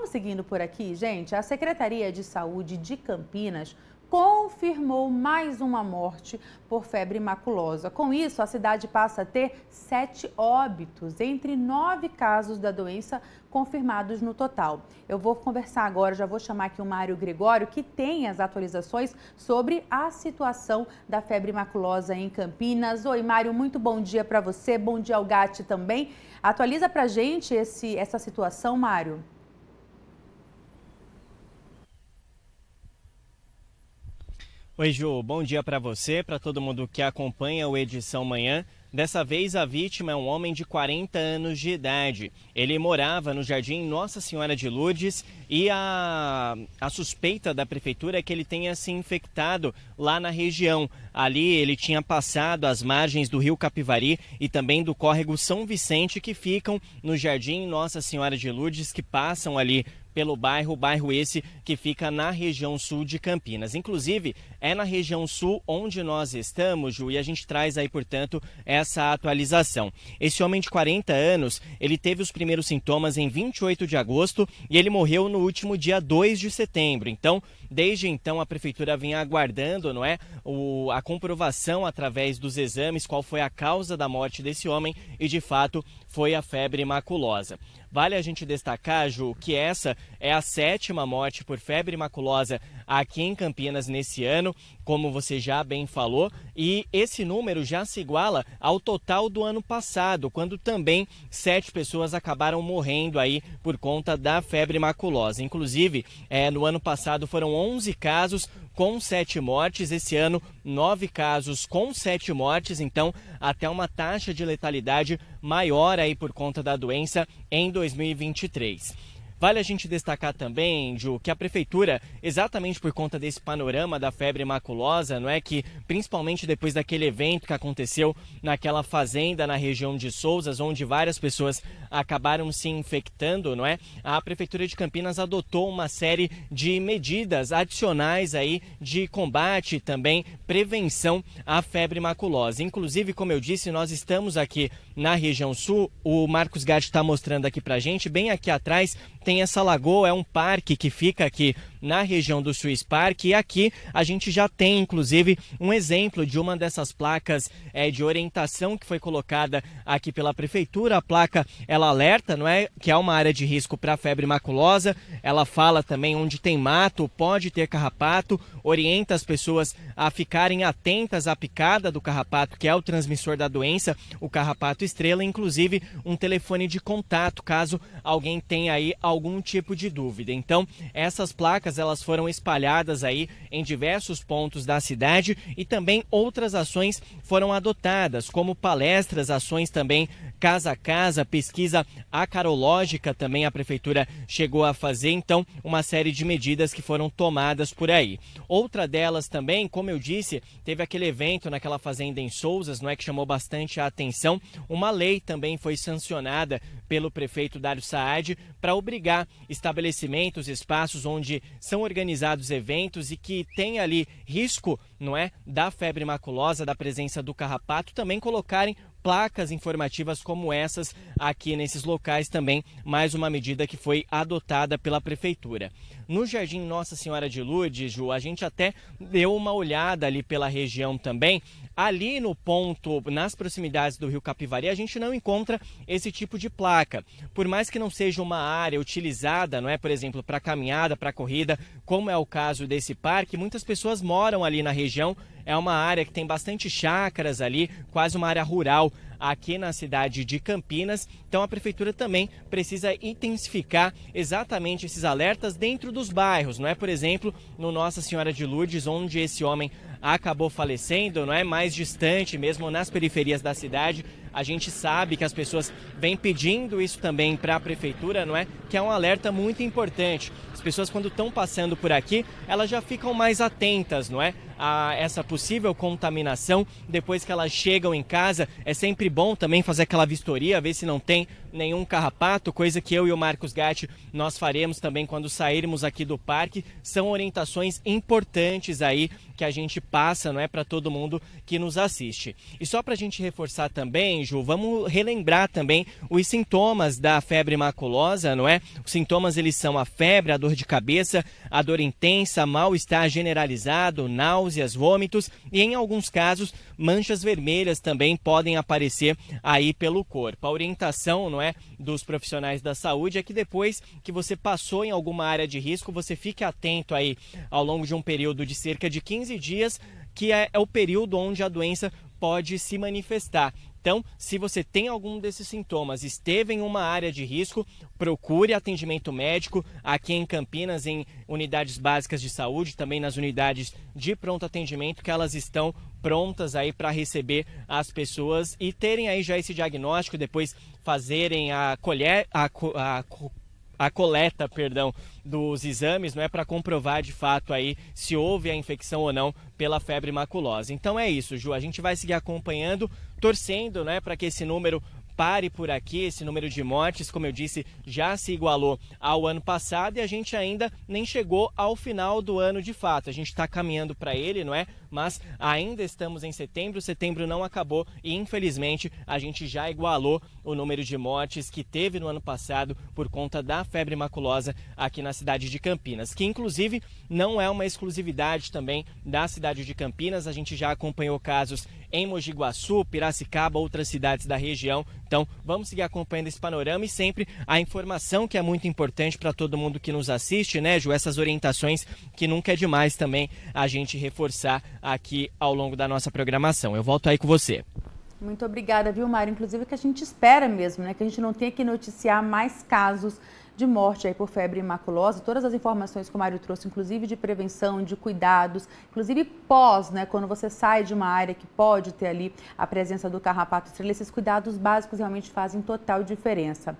Vamos seguindo por aqui, gente. A Secretaria de Saúde de Campinas confirmou mais uma morte por febre maculosa. Com isso, a cidade passa a ter sete óbitos, entre nove casos da doença confirmados no total. Eu vou conversar agora, já vou chamar aqui o Mário Gregório, que tem as atualizações sobre a situação da febre maculosa em Campinas. Oi, Mário, muito bom dia para você, bom dia ao GAT também. Atualiza para a gente esse, essa situação, Mário. Oi, Ju, bom dia para você, para todo mundo que acompanha o Edição Manhã. Dessa vez, a vítima é um homem de 40 anos de idade. Ele morava no Jardim Nossa Senhora de Lourdes e a, a suspeita da prefeitura é que ele tenha se infectado lá na região. Ali, ele tinha passado as margens do rio Capivari e também do córrego São Vicente, que ficam no Jardim Nossa Senhora de Lourdes, que passam ali pelo bairro, bairro esse que fica na região sul de Campinas. Inclusive, é na região sul onde nós estamos, Ju, e a gente traz aí, portanto, essa atualização. Esse homem de 40 anos, ele teve os primeiros sintomas em 28 de agosto e ele morreu no último dia 2 de setembro. Então, Desde então, a prefeitura vinha aguardando não é, o, a comprovação através dos exames qual foi a causa da morte desse homem e, de fato, foi a febre maculosa. Vale a gente destacar, Ju, que essa é a sétima morte por febre maculosa aqui em Campinas nesse ano, como você já bem falou, e esse número já se iguala ao total do ano passado, quando também sete pessoas acabaram morrendo aí por conta da febre maculosa. Inclusive, é, no ano passado foram 11 casos com sete mortes. Esse ano, nove casos com sete mortes, então até uma taxa de letalidade maior aí por conta da doença em 2023. Vale a gente destacar também, Ju, que a prefeitura, exatamente por conta desse panorama da febre maculosa, não é que principalmente depois daquele evento que aconteceu naquela fazenda na região de Souzas, onde várias pessoas acabaram se infectando, não é? A prefeitura de Campinas adotou uma série de medidas adicionais aí de combate e também prevenção à febre maculosa. Inclusive, como eu disse, nós estamos aqui na região sul. O Marcos Gatti está mostrando aqui para gente, bem aqui atrás tem tem essa lagoa, é um parque que fica aqui na região do Swiss Park. E aqui a gente já tem, inclusive, um exemplo de uma dessas placas é, de orientação que foi colocada aqui pela prefeitura. A placa ela alerta, não é, que é uma área de risco para febre maculosa. Ela fala também onde tem mato pode ter carrapato. Orienta as pessoas a ficarem atentas à picada do carrapato, que é o transmissor da doença, o carrapato estrela. Inclusive um telefone de contato caso alguém tenha aí algum tipo de dúvida. Então essas placas placas elas foram espalhadas aí em diversos pontos da cidade e também outras ações foram adotadas, como palestras, ações também casa a casa, pesquisa acarológica também a prefeitura chegou a fazer, então uma série de medidas que foram tomadas por aí. Outra delas também, como eu disse, teve aquele evento naquela fazenda em Souzas, não é que chamou bastante a atenção. Uma lei também foi sancionada pelo prefeito Dário Saad para obrigar estabelecimentos, espaços onde são organizados eventos e que tem ali risco, não é, da febre maculosa, da presença do carrapato, também colocarem placas informativas como essas aqui nesses locais também, mais uma medida que foi adotada pela prefeitura. No Jardim Nossa Senhora de Lourdes, Ju, a gente até deu uma olhada ali pela região também. Ali no ponto, nas proximidades do Rio Capivari, a gente não encontra esse tipo de placa. Por mais que não seja uma área utilizada, não é, por exemplo, para caminhada, para corrida, como é o caso desse parque, muitas pessoas moram ali na região. É uma área que tem bastante chácaras ali, quase uma área rural aqui na cidade de Campinas. Então a prefeitura também precisa intensificar exatamente esses alertas dentro dos bairros, não é? Por exemplo, no Nossa Senhora de Lourdes, onde esse homem acabou falecendo, não é mais distante, mesmo nas periferias da cidade. A gente sabe que as pessoas vêm pedindo isso também para a prefeitura, não é? Que é um alerta muito importante. As pessoas quando estão passando por aqui, elas já ficam mais atentas, não é? A essa possível contaminação depois que elas chegam em casa. É sempre bom também fazer aquela vistoria, ver se não tem nenhum carrapato, coisa que eu e o Marcos Gatti nós faremos também quando sairmos aqui do parque. São orientações importantes aí que a gente passa, não é para todo mundo que nos assiste. E só para a gente reforçar também, Ju, vamos relembrar também os sintomas da febre maculosa, não é? Os sintomas eles são a febre, a dor de cabeça, a dor intensa, mal-estar generalizado, náuseas, vômitos e em alguns casos manchas vermelhas também podem aparecer aí pelo corpo. A orientação, não é, dos profissionais da saúde é que depois que você passou em alguma área de risco, você fique atento aí ao longo de um período de cerca de 15 dias que é, é o período onde a doença pode se manifestar. Então, se você tem algum desses sintomas, esteve em uma área de risco, procure atendimento médico aqui em Campinas, em unidades básicas de saúde, também nas unidades de pronto atendimento, que elas estão prontas aí para receber as pessoas e terem aí já esse diagnóstico, depois fazerem a colher, a, a a coleta, perdão, dos exames, não é para comprovar de fato aí se houve a infecção ou não pela febre maculosa. Então é isso, Ju, a gente vai seguir acompanhando, torcendo, né, para que esse número pare por aqui. Esse número de mortes, como eu disse, já se igualou ao ano passado e a gente ainda nem chegou ao final do ano de fato. A gente está caminhando para ele, não é? Mas ainda estamos em setembro, setembro não acabou e infelizmente a gente já igualou o número de mortes que teve no ano passado por conta da febre maculosa aqui na cidade de Campinas, que inclusive não é uma exclusividade também da cidade de Campinas. A gente já acompanhou casos em Mogi Guaçu, Piracicaba, outras cidades da região. Então, vamos seguir acompanhando esse panorama e sempre a informação que é muito importante para todo mundo que nos assiste, né, Ju? Essas orientações que nunca é demais também a gente reforçar aqui ao longo da nossa programação. Eu volto aí com você. Muito obrigada, viu, Mário? Inclusive que a gente espera mesmo, né? Que a gente não tenha que noticiar mais casos de morte aí por febre maculosa. Todas as informações que o Mário trouxe, inclusive de prevenção, de cuidados, inclusive pós, né? Quando você sai de uma área que pode ter ali a presença do carrapato estrela, esses cuidados básicos realmente fazem total diferença.